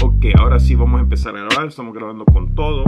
Ok, ahora sí vamos a empezar a grabar. Estamos grabando con todo.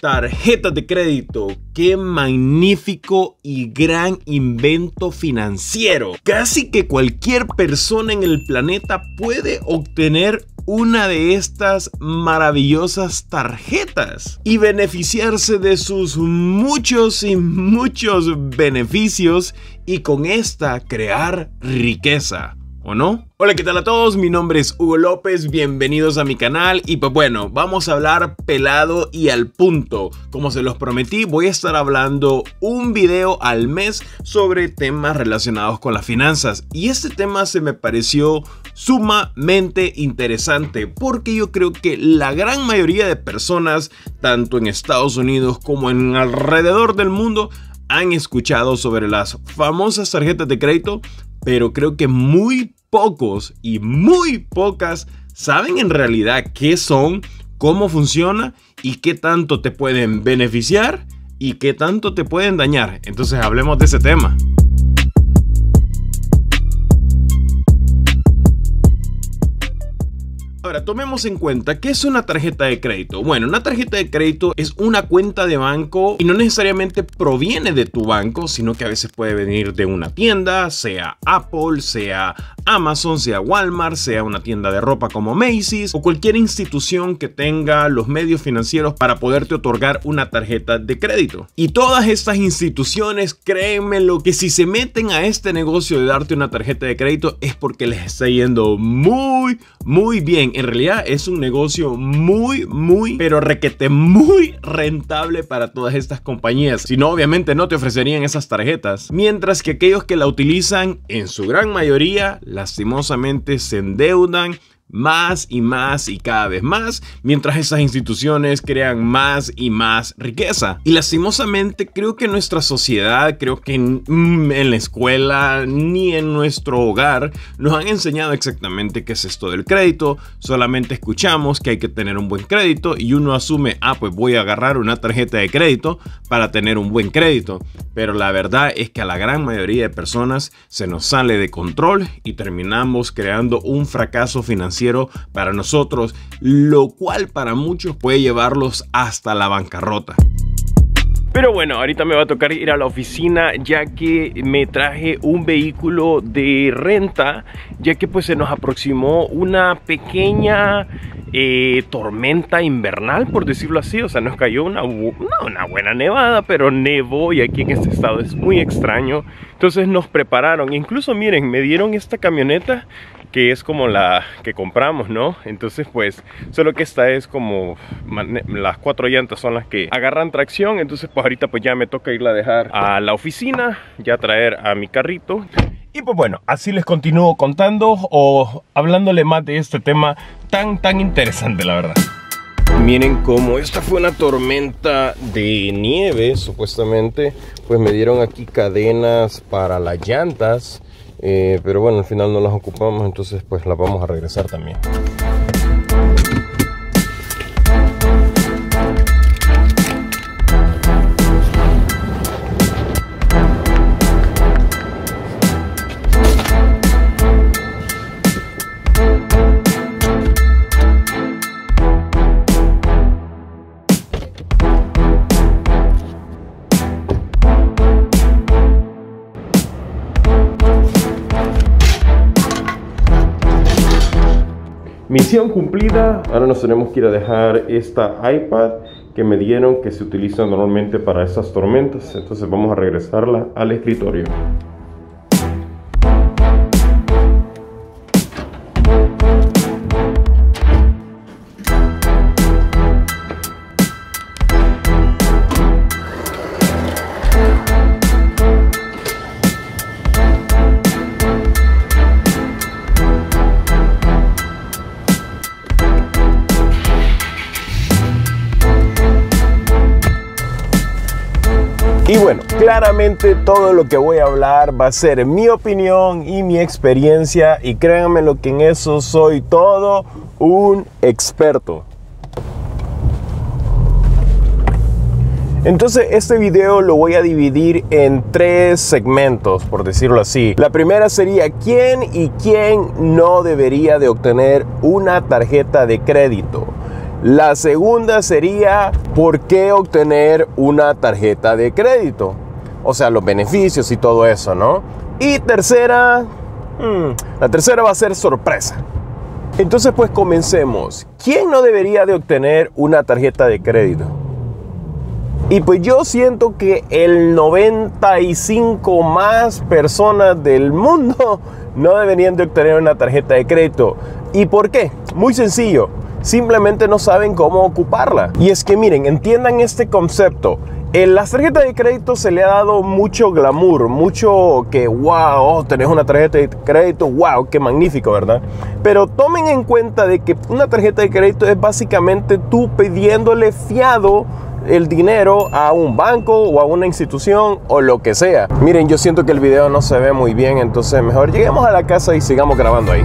Tarjetas de crédito. Qué magnífico y gran invento financiero. Casi que cualquier persona en el planeta puede obtener una de estas maravillosas tarjetas y beneficiarse de sus muchos y muchos beneficios y con esta crear riqueza. ¿O no? Hola, ¿qué tal a todos? Mi nombre es Hugo López, bienvenidos a mi canal y pues bueno, vamos a hablar pelado y al punto. Como se los prometí, voy a estar hablando un video al mes sobre temas relacionados con las finanzas y este tema se me pareció sumamente interesante porque yo creo que la gran mayoría de personas, tanto en Estados Unidos como en alrededor del mundo, han escuchado sobre las famosas tarjetas de crédito, pero creo que muy pocos y muy pocas saben en realidad qué son, cómo funciona y qué tanto te pueden beneficiar y qué tanto te pueden dañar. Entonces hablemos de ese tema. Ahora, tomemos en cuenta, ¿qué es una tarjeta de crédito? Bueno, una tarjeta de crédito es una cuenta de banco y no necesariamente proviene de tu banco, sino que a veces puede venir de una tienda, sea Apple, sea Amazon, sea Walmart, sea una tienda de ropa como Macy's o cualquier institución que tenga los medios financieros para poderte otorgar una tarjeta de crédito. Y todas estas instituciones, créeme lo que si se meten a este negocio de darte una tarjeta de crédito es porque les está yendo muy, muy bien en realidad es un negocio muy, muy, pero requete muy rentable para todas estas compañías. Si no, obviamente no te ofrecerían esas tarjetas. Mientras que aquellos que la utilizan, en su gran mayoría, lastimosamente se endeudan más y más y cada vez más, mientras esas instituciones crean más y más riqueza. Y lastimosamente creo que nuestra sociedad, creo que en, mm, en la escuela ni en nuestro hogar nos han enseñado exactamente qué es esto del crédito, solamente escuchamos que hay que tener un buen crédito y uno asume, ah, pues voy a agarrar una tarjeta de crédito para tener un buen crédito. Pero la verdad es que a la gran mayoría de personas se nos sale de control y terminamos creando un fracaso financiero para nosotros, lo cual para muchos puede llevarlos hasta la bancarrota. Pero bueno, ahorita me va a tocar ir a la oficina ya que me traje un vehículo de renta, ya que pues se nos aproximó una pequeña eh, tormenta invernal, por decirlo así. O sea, nos cayó una, una, buena nevada, pero nevó y aquí en este estado es muy extraño. Entonces nos prepararon. Incluso miren, me dieron esta camioneta que es como la que compramos, ¿no? Entonces pues solo que esta es como las cuatro llantas son las que agarran tracción, entonces pues ahorita pues ya me toca irla a dejar a la oficina, ya traer a mi carrito. Y pues bueno, así les continúo contando o hablándole más de este tema tan tan interesante la verdad. Miren cómo esta fue una tormenta de nieve, supuestamente. Pues me dieron aquí cadenas para las llantas. Eh, pero bueno al final no las ocupamos entonces pues las vamos a regresar también cumplida. Ahora nos tenemos que ir a dejar esta iPad que me dieron que se utiliza normalmente para esas tormentas. Entonces vamos a regresarla al escritorio. claramente todo lo que voy a hablar va a ser mi opinión y mi experiencia y créanme lo que en eso soy todo un experto. Entonces este video lo voy a dividir en tres segmentos, por decirlo así. La primera sería quién y quién no debería de obtener una tarjeta de crédito. La segunda sería por qué obtener una tarjeta de crédito o sea, los beneficios y todo eso, ¿no? Y tercera, hmm, la tercera va a ser sorpresa. Entonces, pues comencemos. ¿Quién no debería de obtener una tarjeta de crédito? Y pues yo siento que el 95 más personas del mundo no deberían de obtener una tarjeta de crédito. ¿Y por qué? Muy sencillo. Simplemente no saben cómo ocuparla. Y es que miren, entiendan este concepto. En las tarjetas de crédito se le ha dado mucho glamour, mucho que, wow, tenés una tarjeta de crédito, wow, qué magnífico, ¿verdad? Pero tomen en cuenta de que una tarjeta de crédito es básicamente tú pidiéndole fiado el dinero a un banco o a una institución o lo que sea. Miren, yo siento que el video no se ve muy bien, entonces mejor lleguemos a la casa y sigamos grabando ahí.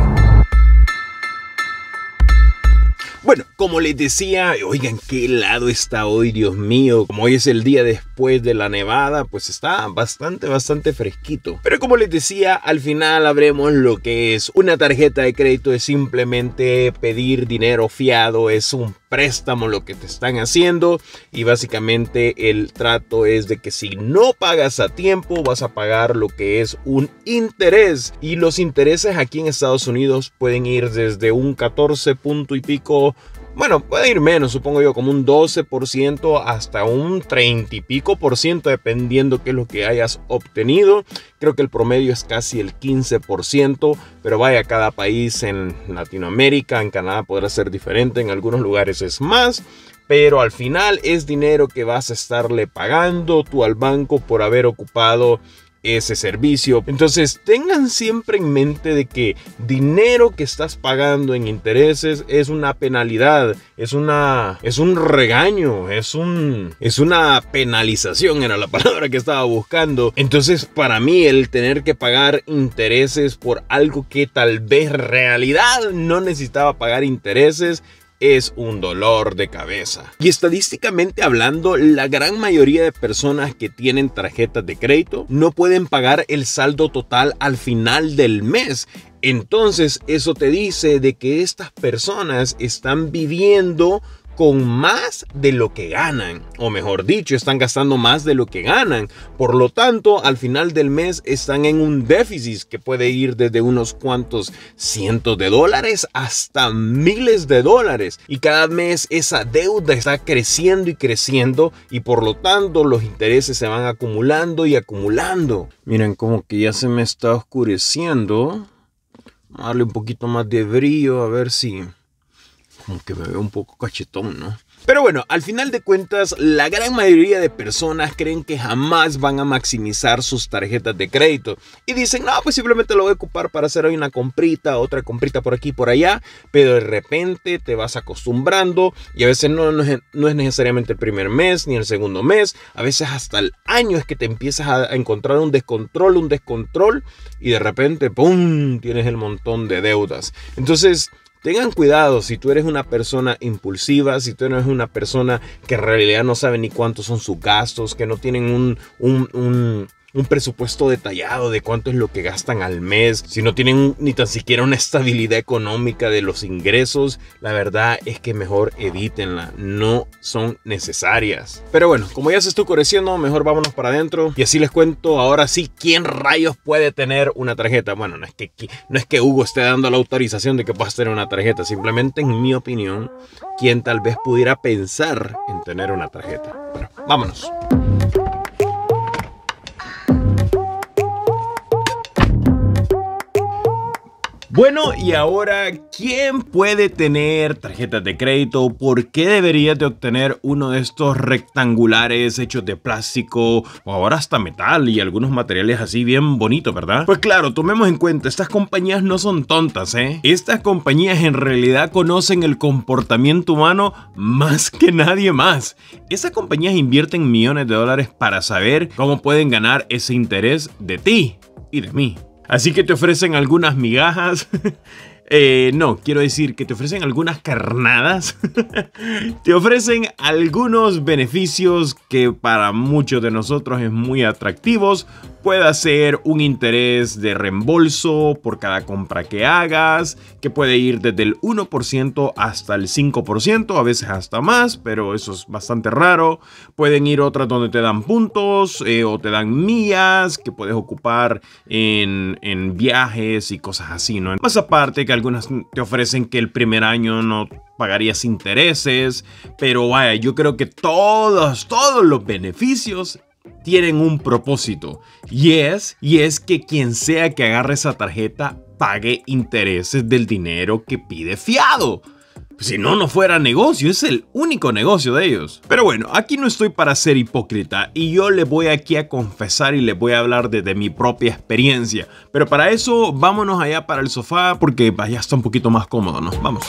Bueno, como les decía, oigan qué helado está hoy, Dios mío. Como hoy es el día después de la nevada, pues está bastante, bastante fresquito. Pero como les decía, al final habremos lo que es una tarjeta de crédito, es simplemente pedir dinero fiado, es un préstamo lo que te están haciendo y básicamente el trato es de que si no pagas a tiempo vas a pagar lo que es un interés y los intereses aquí en Estados Unidos pueden ir desde un 14 punto y pico bueno, puede ir menos, supongo yo, como un 12% hasta un 30 y pico por ciento, dependiendo qué es lo que hayas obtenido. Creo que el promedio es casi el 15%, pero vaya, cada país en Latinoamérica, en Canadá podrá ser diferente, en algunos lugares es más pero al final es dinero que vas a estarle pagando tú al banco por haber ocupado ese servicio. Entonces tengan siempre en mente de que dinero que estás pagando en intereses es una penalidad, es una es un regaño, es un es una penalización era la palabra que estaba buscando. Entonces para mí el tener que pagar intereses por algo que tal vez realidad no necesitaba pagar intereses es un dolor de cabeza. Y estadísticamente hablando, la gran mayoría de personas que tienen tarjetas de crédito no pueden pagar el saldo total al final del mes. Entonces eso te dice de que estas personas están viviendo con más de lo que ganan, o mejor dicho, están gastando más de lo que ganan. Por lo tanto, al final del mes están en un déficit que puede ir desde unos cuantos cientos de dólares hasta miles de dólares. Y cada mes esa deuda está creciendo y creciendo y por lo tanto los intereses se van acumulando y acumulando. Miren como que ya se me está oscureciendo. Darle un poquito más de brillo a ver si que me veo un poco cachetón, ¿no? Pero bueno, al final de cuentas, la gran mayoría de personas creen que jamás van a maximizar sus tarjetas de crédito y dicen, no, pues simplemente lo voy a ocupar para hacer hoy una comprita, otra comprita por aquí, por allá, pero de repente te vas acostumbrando y a veces no, es, no es necesariamente el primer mes ni el segundo mes, a veces hasta el año es que te empiezas a encontrar un descontrol, un descontrol y de repente, ¡pum!, tienes el montón de deudas. Entonces, Tengan cuidado si tú eres una persona impulsiva, si tú no eres una persona que en realidad no sabe ni cuántos son sus gastos, que no tienen un, un, un un presupuesto detallado de cuánto es lo que gastan al mes, si no tienen ni tan siquiera una estabilidad económica de los ingresos, la verdad es que mejor evítenla, no son necesarias. Pero bueno, como ya se está creciendo, mejor vámonos para adentro y así les cuento ahora sí quién rayos puede tener una tarjeta. Bueno, no es que, no es que Hugo esté dando la autorización de que puedas tener una tarjeta, simplemente en mi opinión, ¿Quién tal vez pudiera pensar en tener una tarjeta. Bueno, vámonos. Bueno, y ahora, ¿quién puede tener tarjetas de crédito? ¿Por qué deberías de obtener uno de estos rectangulares hechos de plástico o ahora hasta metal y algunos materiales así bien bonitos, verdad? Pues claro, tomemos en cuenta, estas compañías no son tontas, ¿eh? Estas compañías en realidad conocen el comportamiento humano más que nadie más. Esas compañías invierten millones de dólares para saber cómo pueden ganar ese interés de ti y de mí. Así que te ofrecen algunas migajas Eh, no, quiero decir que te ofrecen algunas carnadas, te ofrecen algunos beneficios que para muchos de nosotros es muy atractivos. Puede ser un interés de reembolso por cada compra que hagas, que puede ir desde el 1% hasta el 5%, a veces hasta más, pero eso es bastante raro. Pueden ir otras donde te dan puntos eh, o te dan millas que puedes ocupar en, viajes y cosas así, ¿no? Más aparte que algunas te ofrecen que el primer año no pagarías intereses, pero vaya, yo creo que todos, todos los beneficios tienen un propósito y es, y es que quien sea que agarre esa tarjeta pague intereses del dinero que pide fiado. Pues si no, no fuera negocio, es el único negocio de ellos. Pero bueno, aquí no estoy para ser hipócrita y yo le voy aquí a confesar y le voy a hablar desde mi propia experiencia. Pero para eso, vámonos allá para el sofá porque allá está un poquito más cómodo, ¿no? Vamos.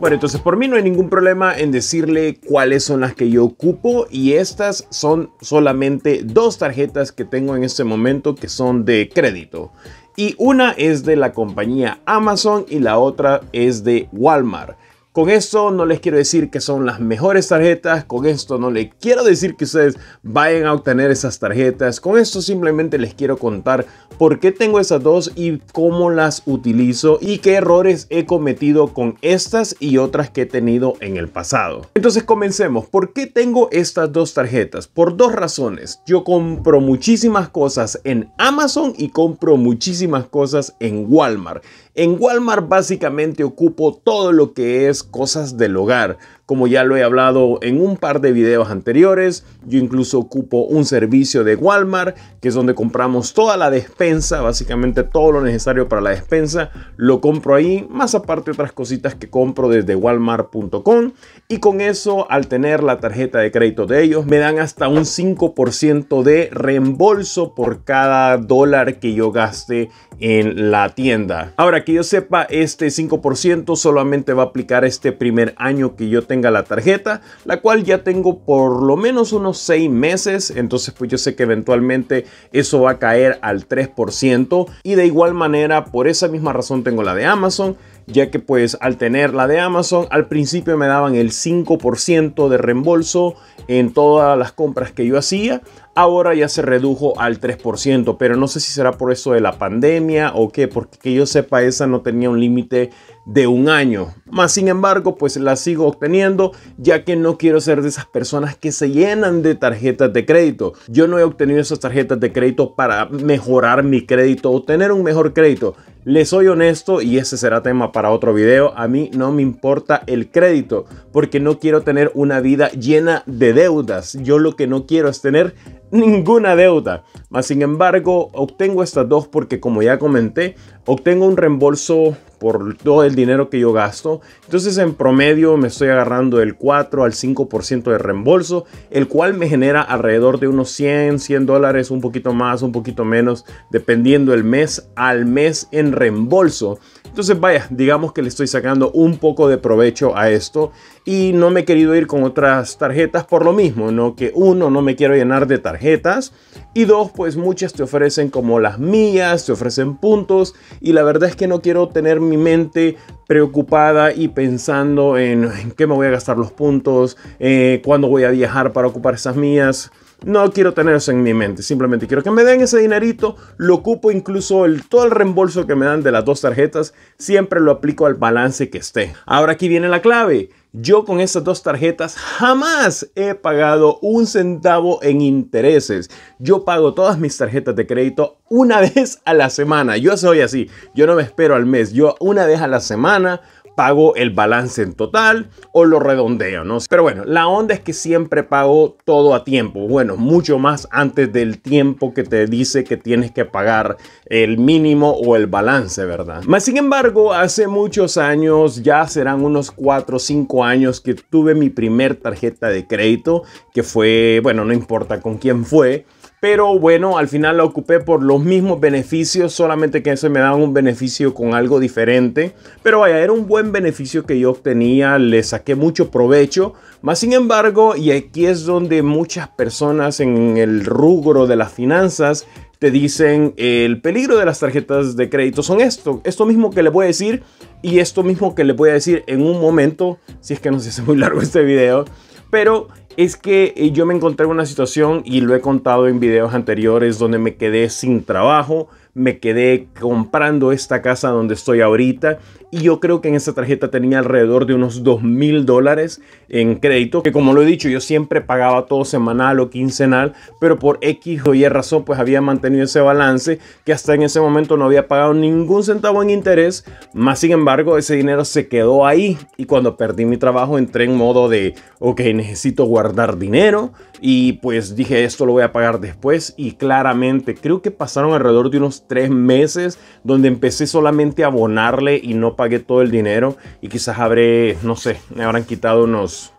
Bueno, entonces por mí no hay ningún problema en decirle cuáles son las que yo ocupo y estas son solamente dos tarjetas que tengo en este momento que son de crédito y una es de la compañía Amazon y la otra es de Walmart. Con esto no les quiero decir que son las mejores tarjetas, con esto no les quiero decir que ustedes vayan a obtener esas tarjetas, con esto simplemente les quiero contar por qué tengo esas dos y cómo las utilizo y qué errores he cometido con estas y otras que he tenido en el pasado. Entonces comencemos, ¿por qué tengo estas dos tarjetas? Por dos razones, yo compro muchísimas cosas en Amazon y compro muchísimas cosas en Walmart. En Walmart básicamente ocupo todo lo que es cosas del hogar. Como ya lo he hablado en un par de videos anteriores, yo incluso ocupo un servicio de Walmart, que es donde compramos toda la despensa, básicamente todo lo necesario para la despensa, lo compro ahí, más aparte otras cositas que compro desde walmart.com. Y con eso, al tener la tarjeta de crédito de ellos, me dan hasta un 5% de reembolso por cada dólar que yo gaste en la tienda. Ahora, que yo sepa, este 5% solamente va a aplicar este primer año que yo tengo la tarjeta, la cual ya tengo por lo menos unos 6 meses, entonces pues yo sé que eventualmente eso va a caer al 3% y de igual manera por esa misma razón tengo la de Amazon ya que pues al tener la de Amazon al principio me daban el 5% de reembolso en todas las compras que yo hacía, ahora ya se redujo al 3%, pero no sé si será por eso de la pandemia o qué, porque que yo sepa esa no tenía un límite de un año. Más sin embargo, pues la sigo obteniendo, ya que no quiero ser de esas personas que se llenan de tarjetas de crédito. Yo no he obtenido esas tarjetas de crédito para mejorar mi crédito o tener un mejor crédito. Les soy honesto y ese será tema para otro video. A mí no me importa el crédito porque no quiero tener una vida llena de deudas. Yo lo que no quiero es tener ninguna deuda. Mas sin embargo, obtengo estas dos porque como ya comenté, obtengo un reembolso por todo el dinero que yo gasto. Entonces en promedio me estoy agarrando el 4 al 5% de reembolso, el cual me genera alrededor de unos 100, 100 dólares, un poquito más, un poquito menos, dependiendo el mes al mes en reembolso. Entonces vaya, digamos que le estoy sacando un poco de provecho a esto y no me he querido ir con otras tarjetas por lo mismo, ¿no? Que uno, no me quiero llenar de tarjetas y dos, pues muchas te ofrecen como las mías, te ofrecen puntos y la verdad es que no quiero tener mi mente preocupada y pensando en, qué me voy a gastar los puntos, eh, cuándo voy a viajar para ocupar esas mías. No quiero tener eso en mi mente, simplemente quiero que me den ese dinerito, lo ocupo incluso el, todo el reembolso que me dan de las dos tarjetas, siempre lo aplico al balance que esté. Ahora aquí viene la clave, yo con estas dos tarjetas jamás he pagado un centavo en intereses. Yo pago todas mis tarjetas de crédito una vez a la semana. Yo soy así. Yo no me espero al mes. Yo una vez a la semana pago el balance en total o lo redondeo, ¿no? Pero bueno, la onda es que siempre pago todo a tiempo, bueno, mucho más antes del tiempo que te dice que tienes que pagar el mínimo o el balance, ¿verdad? Más sin embargo, hace muchos años, ya serán unos 4 o 5 años que tuve mi primer tarjeta de crédito, que fue, bueno, no importa con quién fue, pero bueno, al final la ocupé por los mismos beneficios, solamente que se me daban un beneficio con algo diferente. Pero vaya, era un buen beneficio que yo obtenía, le saqué mucho provecho. Más sin embargo, y aquí es donde muchas personas en el rubro de las finanzas te dicen el peligro de las tarjetas de crédito son esto, esto mismo que le voy a decir y esto mismo que le voy a decir en un momento, si es que no se hace muy largo este video, pero es que eh, yo me encontré en una situación y lo he contado en videos anteriores donde me quedé sin trabajo, me quedé comprando esta casa donde estoy ahorita y yo creo que en esa tarjeta tenía alrededor de unos 2 mil dólares en crédito, que como lo he dicho, yo siempre pagaba todo semanal o quincenal, pero por X o Y razón pues había mantenido ese balance que hasta en ese momento no había pagado ningún centavo en interés, más sin embargo ese dinero se quedó ahí y cuando perdí mi trabajo entré en modo de, ok, necesito guardar dinero, y pues dije, esto lo voy a pagar después. Y claramente, creo que pasaron alrededor de unos tres meses donde empecé solamente a abonarle y no pagué todo el dinero. Y quizás habré, no sé, me habrán quitado unos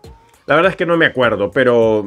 la verdad es que no me acuerdo, pero,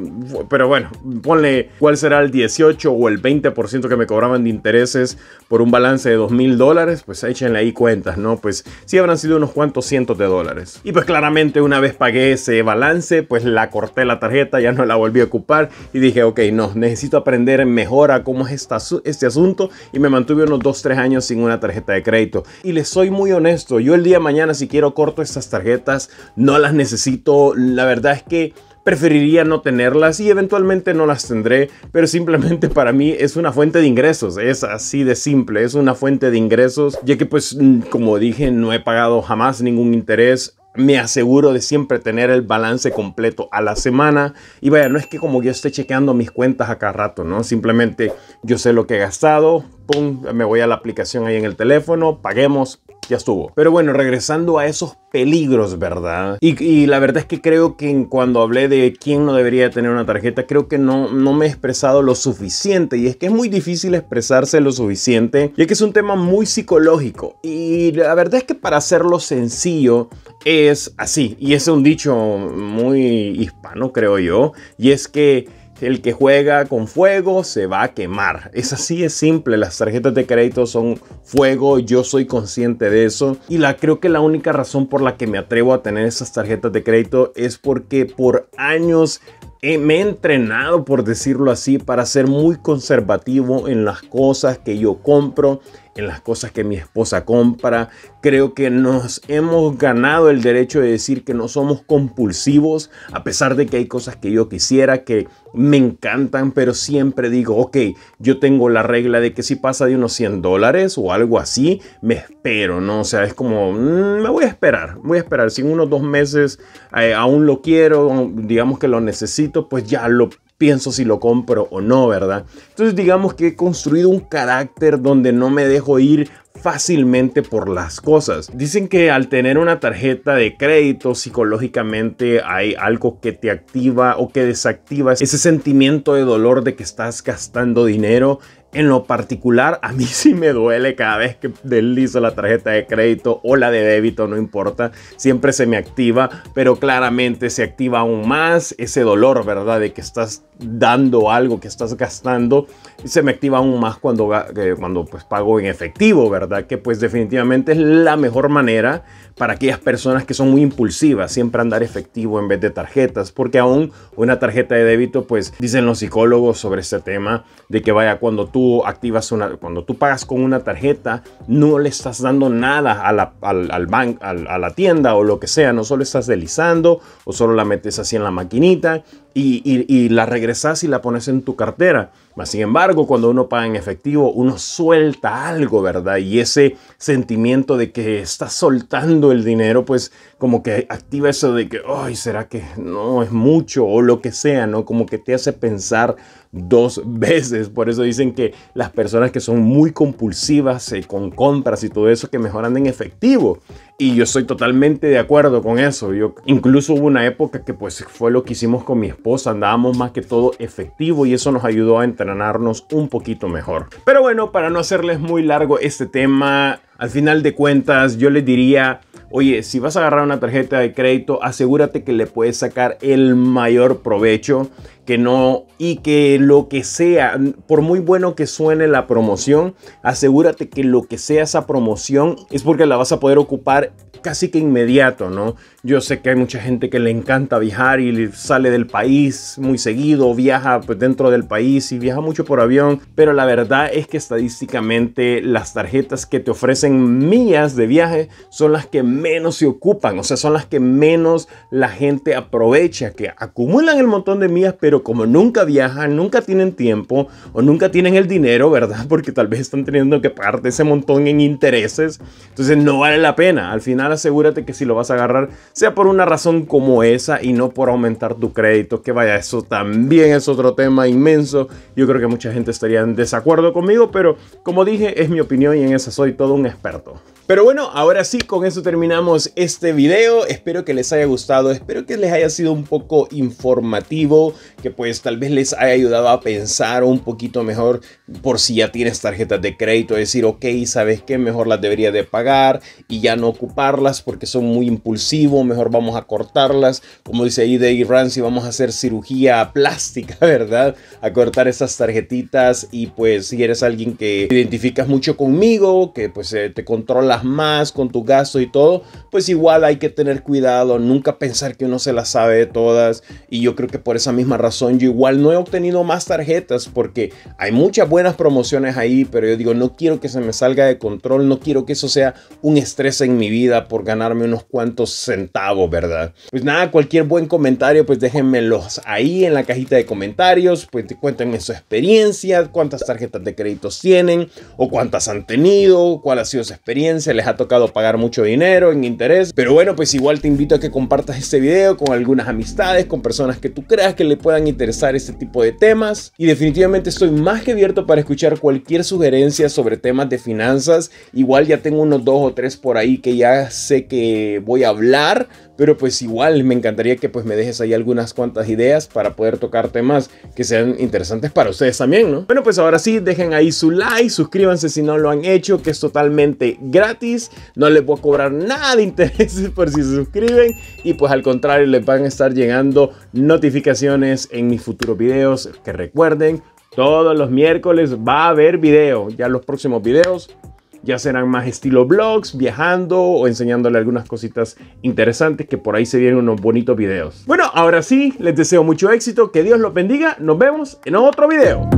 pero bueno, ponle cuál será el 18 o el 20% que me cobraban de intereses por un balance de 2 mil dólares, pues échenle ahí cuentas, ¿no? Pues sí habrán sido unos cuantos cientos de dólares. Y pues claramente una vez pagué ese balance, pues la corté la tarjeta, ya no la volví a ocupar y dije, ok, no, necesito aprender mejor a cómo es esta, este asunto y me mantuve unos 2-3 años sin una tarjeta de crédito. Y les soy muy honesto, yo el día de mañana si quiero corto estas tarjetas, no las necesito, la verdad es que que preferiría no tenerlas y eventualmente no las tendré, pero simplemente para mí es una fuente de ingresos, es así de simple, es una fuente de ingresos, ya que pues mm, como dije no he pagado jamás ningún interés, me aseguro de siempre tener el balance completo a la semana. Y vaya, no es que como yo esté chequeando mis cuentas a cada rato, ¿no? Simplemente yo sé lo que he gastado, pum, me voy a la aplicación ahí en el teléfono, paguemos, ya estuvo. Pero bueno, regresando a esos peligros, ¿verdad? Y, la verdad es que creo que cuando hablé de quién no debería tener una tarjeta, creo que no, no me he expresado lo suficiente. Y es que es muy difícil expresarse lo suficiente, Y es que es un tema muy psicológico. Y la verdad es que para hacerlo sencillo es así. Y es un dicho muy hispano, creo yo. Y es que el que juega con fuego se va a quemar. Es así, es simple. Las tarjetas de crédito son fuego, yo soy consciente de eso. Y la, creo que la única razón por la que me atrevo a tener esas tarjetas de crédito es porque por años me he entrenado, por decirlo así, para ser muy conservativo en las cosas que yo compro, en las cosas que mi esposa compra. Creo que nos hemos ganado el derecho de decir que no somos compulsivos, a pesar de que hay cosas que yo quisiera, que me encantan, pero siempre digo, ok, yo tengo la regla de que si pasa de unos 100 dólares o algo así, me espero, ¿no? O sea, es como, mm, me voy a esperar, voy a esperar. Si en unos dos meses eh, aún lo quiero, digamos que lo necesito, pues ya lo pienso si lo compro o no, ¿verdad? Entonces digamos que he construido un carácter donde no me dejo ir fácilmente por las cosas. Dicen que al tener una tarjeta de crédito psicológicamente hay algo que te activa o que desactiva ese sentimiento de dolor de que estás gastando dinero en lo particular, a mí sí me duele cada vez que deslizo la tarjeta de crédito o la de débito, no importa, siempre se me activa, pero claramente se activa aún más ese dolor, ¿verdad? De que estás dando algo, que estás gastando, y se me activa aún más cuando, cuando pues, pago en efectivo, ¿verdad? Que pues definitivamente es la mejor manera para aquellas personas que son muy impulsivas, siempre andar efectivo en vez de tarjetas, porque aún una tarjeta de débito, pues dicen los psicólogos sobre este tema, de que vaya cuando tú activas una, cuando tú pagas con una tarjeta, no le estás dando nada al, al, a la tienda o lo que sea, no solo estás deslizando o solo la metes así en la maquinita y, la regresas y la pones en tu cartera. Mas, sin embargo, cuando uno paga en efectivo, uno suelta algo, ¿verdad? Y ese sentimiento de que estás soltando el dinero, pues como que activa eso de que, ay, ¿será que no es mucho? O lo que sea, ¿no? Como que te hace pensar dos veces. Por eso dicen que las personas que son muy compulsivas eh, con compras y todo eso, que mejoran en efectivo. Y yo estoy totalmente de acuerdo con eso. Yo, incluso hubo una época que pues fue lo que hicimos con mi esposa. Andábamos más que todo efectivo y eso nos ayudó a entrenarnos un poquito mejor. Pero bueno, para no hacerles muy largo este tema, al final de cuentas yo les diría, oye, si vas a agarrar una tarjeta de crédito, asegúrate que le puedes sacar el mayor provecho que no y que lo que sea, por muy bueno que suene la promoción, asegúrate que lo que sea esa promoción es porque la vas a poder ocupar casi que inmediato, ¿no? Yo sé que hay mucha gente que le encanta viajar y sale del país muy seguido, viaja pues, dentro del país y viaja mucho por avión, pero la verdad es que estadísticamente las tarjetas que te ofrecen millas de viaje son las que menos se ocupan, o sea, son las que menos la gente aprovecha, que acumulan el montón de millas, pero como nunca viajan, nunca tienen tiempo o nunca tienen el dinero, ¿verdad? Porque tal vez están teniendo que pagar ese montón en intereses. Entonces no vale la pena. Al final asegúrate que si lo vas a agarrar sea por una razón como esa y no por aumentar tu crédito. Que vaya, eso también es otro tema inmenso. Yo creo que mucha gente estaría en desacuerdo conmigo, pero como dije, es mi opinión y en esa soy todo un experto. Pero bueno, ahora sí, con eso terminamos este video. Espero que les haya gustado, espero que les haya sido un poco informativo, que pues tal vez les haya ayudado a pensar un poquito mejor por si ya tienes tarjetas de crédito, decir, ok, ¿sabes qué? Mejor las debería de pagar y ya no ocuparlas porque son muy impulsivos, mejor vamos a cortarlas, como dice ahí Dave Ramsey, vamos a hacer cirugía plástica, ¿verdad? A cortar esas tarjetitas y pues si eres alguien que identificas mucho conmigo, que pues eh, te controlas más con tu gasto y todo, pues igual hay que tener cuidado, nunca pensar que uno se las sabe de todas y yo creo que por esa misma razón yo igual no he obtenido más tarjetas porque hay muchas buenas promociones ahí, pero yo digo, no quiero que se me salga de control, no quiero que eso sea un estrés en mi vida por ganarme unos cuantos centavos, ¿verdad? Pues nada, cualquier buen comentario, pues déjenmelos ahí en la cajita de comentarios, pues cuéntenme su experiencia, cuántas tarjetas de créditos tienen o cuántas han tenido, cuál ha sido su experiencia, les ha tocado pagar mucho dinero en interés, pero bueno, pues igual te invito a que compartas este video con algunas amistades, con personas que tú creas que le puedan interesar este tipo de temas y definitivamente estoy más que abierto para escuchar cualquier sugerencia sobre temas de finanzas. Igual ya tengo unos dos o tres por ahí que ya sé que voy a hablar, pero pues igual me encantaría que pues me dejes ahí algunas cuantas ideas para poder tocar temas que sean interesantes para ustedes también, ¿no? Bueno, pues ahora sí, dejen ahí su like, suscríbanse si no lo han hecho, que es totalmente gratis, no les voy a cobrar nada de intereses por si se suscriben y pues al contrario les van a estar llegando notificaciones en mis futuros videos. Que recuerden, todos los miércoles va a haber video. Ya los próximos videos ya serán más estilo blogs, viajando o enseñándole algunas cositas interesantes que por ahí se vienen unos bonitos videos. Bueno, ahora sí, les deseo mucho éxito, que Dios los bendiga, nos vemos en otro video.